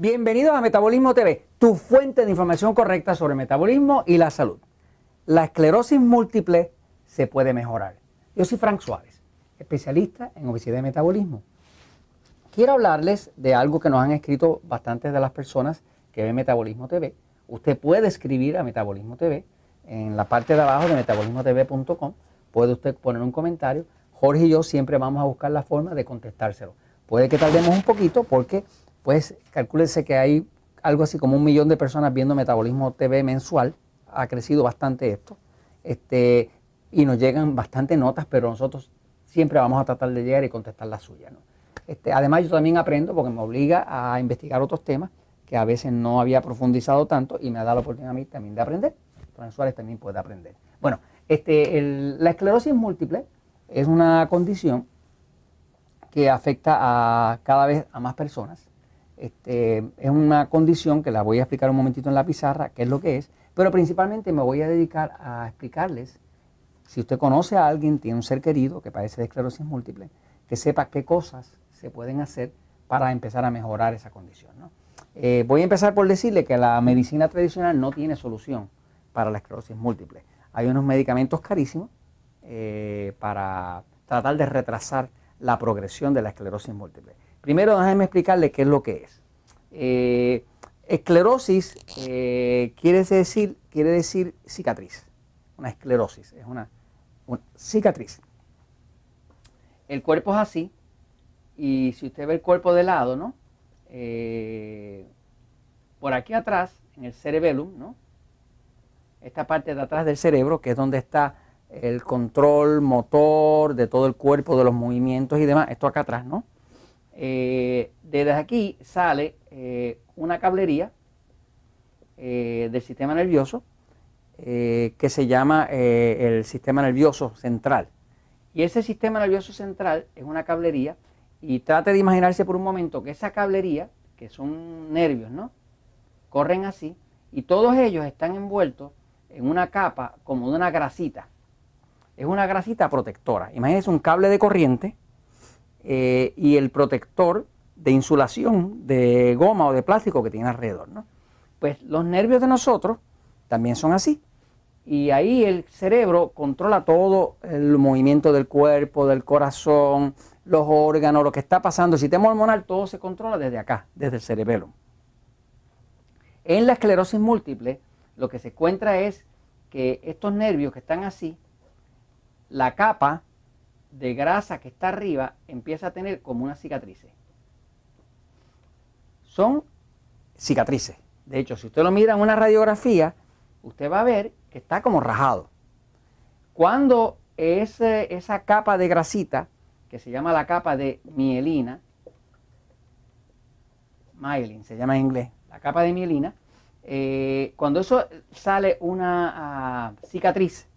Bienvenidos a Metabolismo TV, tu fuente de información correcta sobre metabolismo y la salud. La esclerosis múltiple se puede mejorar. Yo soy Frank Suárez, especialista en obesidad y metabolismo. Quiero hablarles de algo que nos han escrito bastantes de las personas que ven Metabolismo TV. Usted puede escribir a Metabolismo TV en la parte de abajo de metabolismotv.com. Puede usted poner un comentario. Jorge y yo siempre vamos a buscar la forma de contestárselo. Puede que tardemos un poquito porque pues calcúlese que hay algo así como un millón de personas viendo Metabolismo TV mensual. Ha crecido bastante esto. Este, y nos llegan bastantes notas, pero nosotros siempre vamos a tratar de llegar y contestar las suyas. ¿no? Este, además, yo también aprendo porque me obliga a investigar otros temas que a veces no había profundizado tanto y me ha dado la oportunidad a mí también de aprender. los Suárez también puede aprender. Bueno, este, la esclerosis múltiple es una condición que afecta a cada vez a más personas este, es una condición que la voy a explicar un momentito en la pizarra, qué es lo que es, pero principalmente me voy a dedicar a explicarles, si usted conoce a alguien, tiene un ser querido que padece de esclerosis múltiple, que sepa qué cosas se pueden hacer para empezar a mejorar esa condición. Eh, voy a empezar por decirle que la medicina tradicional no tiene solución para la esclerosis múltiple. Hay unos medicamentos carísimos eh, para tratar de retrasar la progresión de la esclerosis múltiple. Primero, déjenme explicarle qué es lo que es. Eh, esclerosis eh, quiere, decir, quiere decir cicatriz. Una esclerosis, es una, cicatriz. El cuerpo es así, y si usted ve el cuerpo de lado, ¿no? Eh, por aquí atrás, en el cerebellum, ¿no? Esta parte de atrás del cerebro, que es donde está el control motor de todo el cuerpo, de los movimientos y demás, esto acá atrás, ¿no? Eh, desde aquí sale eh, una cablería eh, del sistema nervioso que se llama el sistema nervioso central. Y ese sistema nervioso central es una cablería y trate de imaginarse por un momento que esa cablería, que son nervios, ¿no? Corren así y todos ellos están envueltos en una capa como de una grasita. Es una grasita protectora. imagínese un cable de corriente eh, y el protector de insulación de goma o de plástico que tiene alrededor. Pues los nervios de nosotros también son así. Y ahí el cerebro controla todo el movimiento del cuerpo, del corazón, los órganos, lo que está pasando. El sistema hormonal, todo se controla desde acá, desde el cerebelo. En la esclerosis múltiple, lo que se encuentra es que estos nervios que están así, la capa de grasa que está arriba empieza a tener como una cicatriz, Son cicatrices. De hecho, si usted lo mira en una radiografía, usted va a ver que está como rajado. Cuando esa capa de grasita, que se llama la capa de mielina, myelin se llama en inglés, la capa de mielina, eh, cuando eso sale una ah, cicatriz,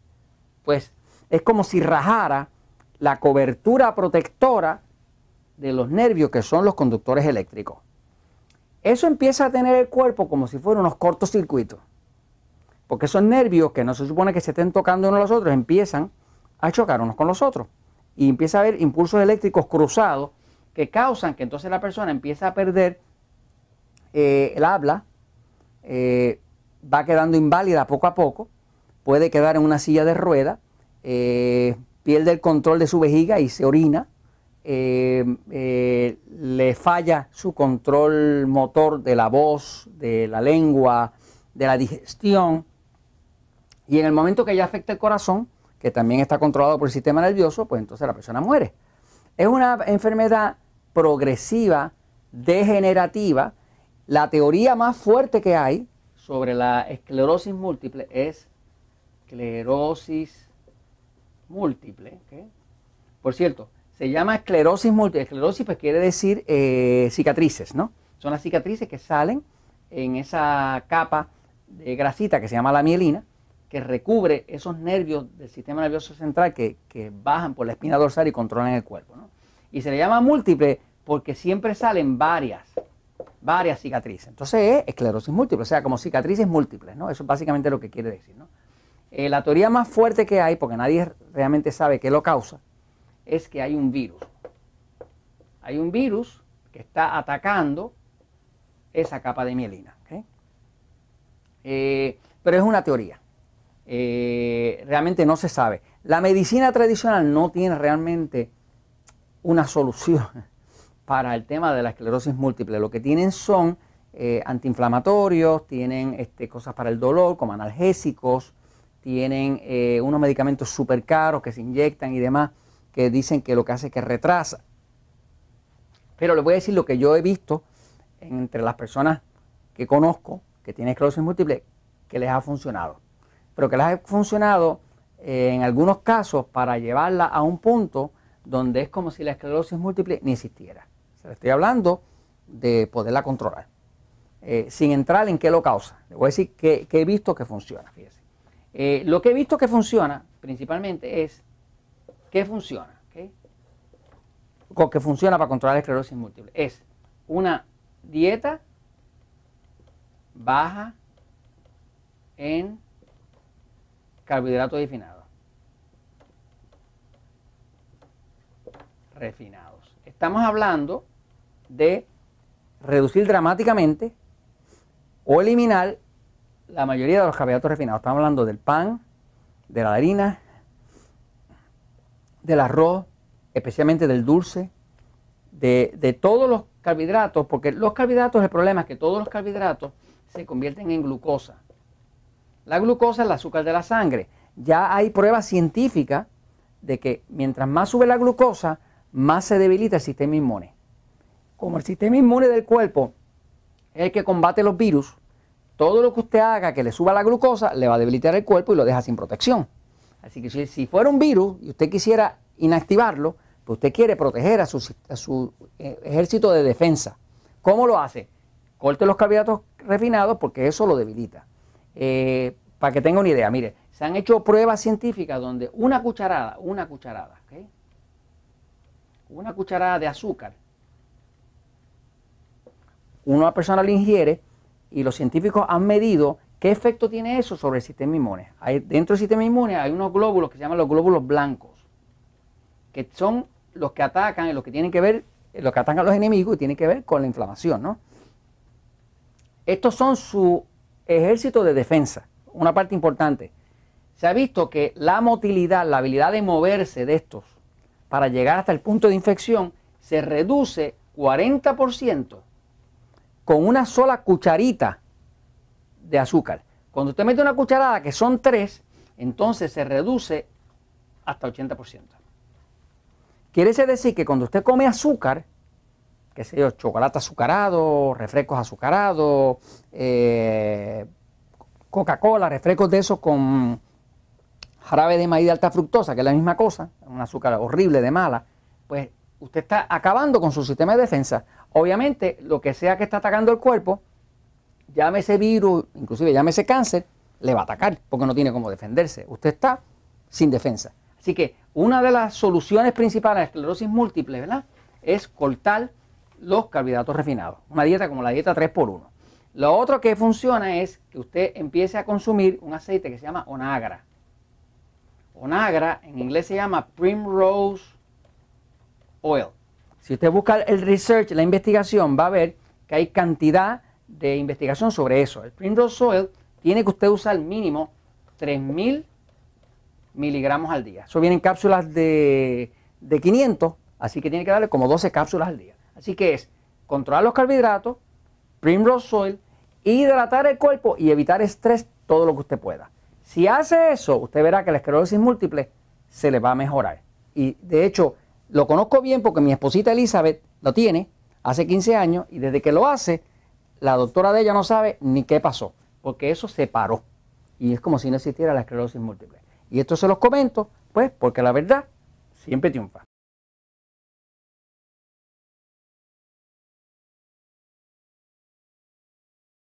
pues es como si rajara la cobertura protectora de los nervios que son los conductores eléctricos. Eso empieza a tener el cuerpo como si fueran unos cortocircuitos, porque esos nervios que no se supone que se estén tocando unos a los otros empiezan a chocar unos con los otros y empieza a haber impulsos eléctricos cruzados que causan que entonces la persona empieza a perder eh, el habla, eh, va quedando inválida poco a poco, puede quedar en una silla de rueda, eh, pierde el control de su vejiga y se orina, eh, eh, le falla su control motor de la voz, de la lengua, de la digestión, y en el momento que ya afecta el corazón, que también está controlado por el sistema nervioso, pues entonces la persona muere. Es una enfermedad progresiva, degenerativa. La teoría más fuerte que hay sobre la esclerosis múltiple es esclerosis múltiple. Por cierto, se llama esclerosis múltiple. Esclerosis pues quiere decir eh, cicatrices, ¿no? Son las cicatrices que salen en esa capa de grasita que se llama la mielina, que recubre esos nervios del sistema nervioso central que, que bajan por la espina dorsal y controlan el cuerpo. ¿no? Y se le llama múltiple porque siempre salen varias, varias cicatrices. Entonces es esclerosis múltiple, o sea, como cicatrices múltiples, ¿no? Eso es básicamente lo que quiere decir, ¿no? Eh, la teoría más fuerte que hay, porque nadie realmente sabe qué lo causa, es que hay un virus. Hay un virus que está atacando esa capa de mielina. Eh, pero es una teoría. Eh, realmente no se sabe. La medicina tradicional no tiene realmente una solución para el tema de la esclerosis múltiple. Lo que tienen son antiinflamatorios, tienen este, cosas para el dolor, como analgésicos, tienen eh, unos medicamentos súper caros que se inyectan y demás, que dicen que lo que hace es que retrasa. Pero les voy a decir lo que yo he visto entre las personas que conozco que tienen esclerosis múltiple, que les ha funcionado. Pero que les ha funcionado eh, en algunos casos para llevarla a un punto donde es como si la esclerosis múltiple ni existiera. Se le estoy hablando de poderla controlar, eh, sin entrar en qué lo causa. Les voy a decir que, que he visto que funciona, fíjense. Eh, lo que he visto que funciona, principalmente, es qué funciona, ¿okay? que funciona para controlar la esclerosis múltiple, es una dieta baja en carbohidratos refinados. Refinados. Estamos hablando de reducir dramáticamente o eliminar la mayoría de los carbohidratos refinados. Estamos hablando del pan, de la harina, del arroz, especialmente del dulce, de, de todos los carbohidratos, porque los carbohidratos, el problema es que todos los carbohidratos se convierten en glucosa. La glucosa es el azúcar de la sangre. Ya hay pruebas científicas de que mientras más sube la glucosa, más se debilita el sistema inmune. Como el sistema inmune del cuerpo es el que combate los virus, todo lo que usted haga que le suba la glucosa le va a debilitar el cuerpo y lo deja sin protección. Así que si, fuera un virus y usted quisiera inactivarlo, pues usted quiere proteger a su, eh, ejército de defensa. ¿Cómo lo hace? Corte los carbohidratos refinados porque eso lo debilita. Eh, para que tenga una idea, mire, se han hecho pruebas científicas donde una cucharada, una cucharada, una cucharada de azúcar, una persona lo ingiere, y los científicos han medido qué efecto tiene eso sobre el sistema inmune. dentro del sistema inmune hay unos glóbulos que se llaman los glóbulos blancos, que son los que atacan y los que tienen que ver, los que atacan a los enemigos y tienen que ver con la inflamación, Estos son su ejército de defensa, una parte importante. Se ha visto que la motilidad, la habilidad de moverse de estos para llegar hasta el punto de infección, se reduce 40% con una sola cucharita de azúcar. Cuando usted mete una cucharada, que son tres, entonces se reduce hasta 80%. Quiere decir que cuando usted come azúcar, qué sé yo, chocolate azucarado, refrescos azucarados, eh, Coca-Cola, refrescos de esos con jarabe de maíz de alta fructosa, que es la misma cosa, un azúcar horrible de mala, pues usted está acabando con su sistema de defensa. Obviamente, lo que sea que está atacando el cuerpo, llámese virus, inclusive llámese cáncer, le va a atacar porque no tiene cómo defenderse. Usted está sin defensa. Así que una de las soluciones principales a la esclerosis múltiple, ¿verdad? Es cortar los carbohidratos refinados. Una dieta como la dieta 3x1. Lo otro que funciona es que usted empiece a consumir un aceite que se llama onagra. Onagra en inglés se llama primrose oil. Si usted busca el research, la investigación, va a ver que hay cantidad de investigación sobre eso. El Primrose Oil tiene que usted usar mínimo 3000 miligramos al día. Eso vienen cápsulas de, de 500, así que tiene que darle como 12 cápsulas al día. Así que es controlar los carbohidratos, Primrose Oil, hidratar el cuerpo y evitar estrés todo lo que usted pueda. Si hace eso, usted verá que la esclerosis múltiple se le va a mejorar. Y de hecho, lo conozco bien porque mi esposita Elizabeth lo tiene hace 15 años y desde que lo hace, la doctora de ella no sabe ni qué pasó, porque eso se paró. Y es como si no existiera la esclerosis múltiple. Y esto se los comento, pues, porque la verdad siempre triunfa.